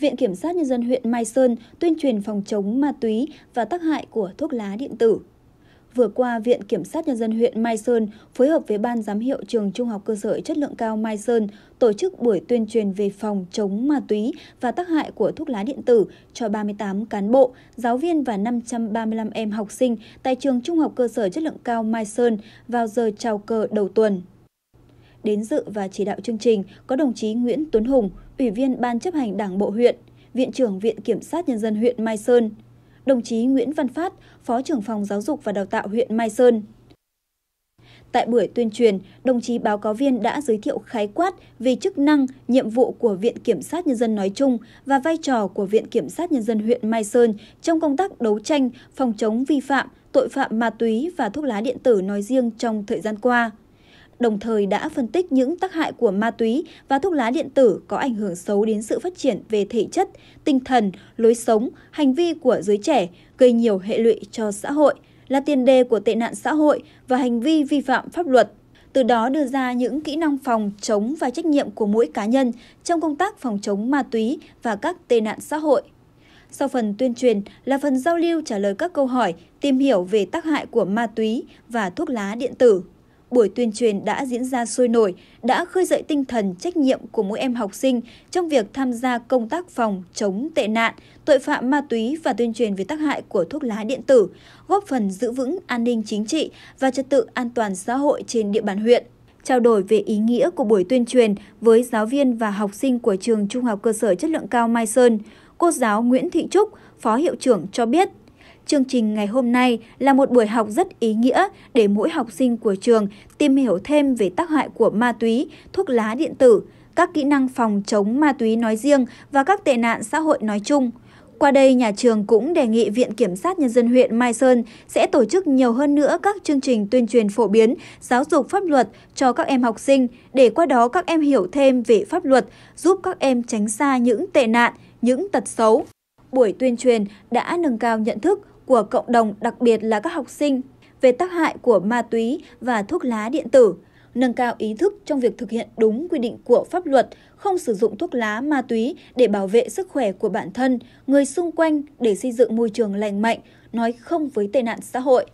Viện Kiểm sát Nhân dân huyện Mai Sơn tuyên truyền phòng chống ma túy và tác hại của thuốc lá điện tử. Vừa qua, Viện Kiểm sát Nhân dân huyện Mai Sơn phối hợp với Ban giám hiệu trường Trung học cơ sở chất lượng cao Mai Sơn tổ chức buổi tuyên truyền về phòng chống ma túy và tác hại của thuốc lá điện tử cho 38 cán bộ, giáo viên và 535 em học sinh tại trường Trung học cơ sở chất lượng cao Mai Sơn vào giờ chào cờ đầu tuần. Đến dự và chỉ đạo chương trình có đồng chí Nguyễn Tuấn Hùng, Ủy viên Ban chấp hành Đảng Bộ huyện, Viện trưởng Viện Kiểm sát Nhân dân huyện Mai Sơn, đồng chí Nguyễn Văn Phát, Phó trưởng phòng Giáo dục và Đào tạo huyện Mai Sơn. Tại buổi tuyên truyền, đồng chí báo cáo viên đã giới thiệu khái quát về chức năng, nhiệm vụ của Viện Kiểm sát Nhân dân nói chung và vai trò của Viện Kiểm sát Nhân dân huyện Mai Sơn trong công tác đấu tranh, phòng chống vi phạm, tội phạm ma túy và thuốc lá điện tử nói riêng trong thời gian qua đồng thời đã phân tích những tác hại của ma túy và thuốc lá điện tử có ảnh hưởng xấu đến sự phát triển về thể chất, tinh thần, lối sống, hành vi của giới trẻ, gây nhiều hệ lụy cho xã hội, là tiền đề của tệ nạn xã hội và hành vi vi phạm pháp luật từ đó đưa ra những kỹ năng phòng chống và trách nhiệm của mỗi cá nhân trong công tác phòng chống ma túy và các tệ nạn xã hội. Sau phần tuyên truyền là phần giao lưu trả lời các câu hỏi, tìm hiểu về tác hại của ma túy và thuốc lá điện tử buổi tuyên truyền đã diễn ra sôi nổi, đã khơi dậy tinh thần trách nhiệm của mỗi em học sinh trong việc tham gia công tác phòng chống tệ nạn, tội phạm ma túy và tuyên truyền về tác hại của thuốc lá điện tử, góp phần giữ vững an ninh chính trị và trật tự an toàn xã hội trên địa bàn huyện trao đổi về ý nghĩa của buổi tuyên truyền với giáo viên và học sinh của trường Trung học cơ sở chất lượng cao Mai Sơn. Cô giáo Nguyễn Thị Trúc, Phó Hiệu trưởng cho biết Chương trình ngày hôm nay là một buổi học rất ý nghĩa để mỗi học sinh của trường tìm hiểu thêm về tác hại của ma túy, thuốc lá điện tử, các kỹ năng phòng chống ma túy nói riêng và các tệ nạn xã hội nói chung. Qua đây, nhà trường cũng đề nghị Viện Kiểm sát Nhân dân huyện Mai Sơn sẽ tổ chức nhiều hơn nữa các chương trình tuyên truyền phổ biến, giáo dục pháp luật cho các em học sinh, để qua đó các em hiểu thêm về pháp luật, giúp các em tránh xa những tệ nạn, những tật xấu buổi tuyên truyền đã nâng cao nhận thức của cộng đồng, đặc biệt là các học sinh, về tác hại của ma túy và thuốc lá điện tử, nâng cao ý thức trong việc thực hiện đúng quy định của pháp luật, không sử dụng thuốc lá ma túy để bảo vệ sức khỏe của bản thân, người xung quanh để xây dựng môi trường lành mạnh, nói không với tệ nạn xã hội.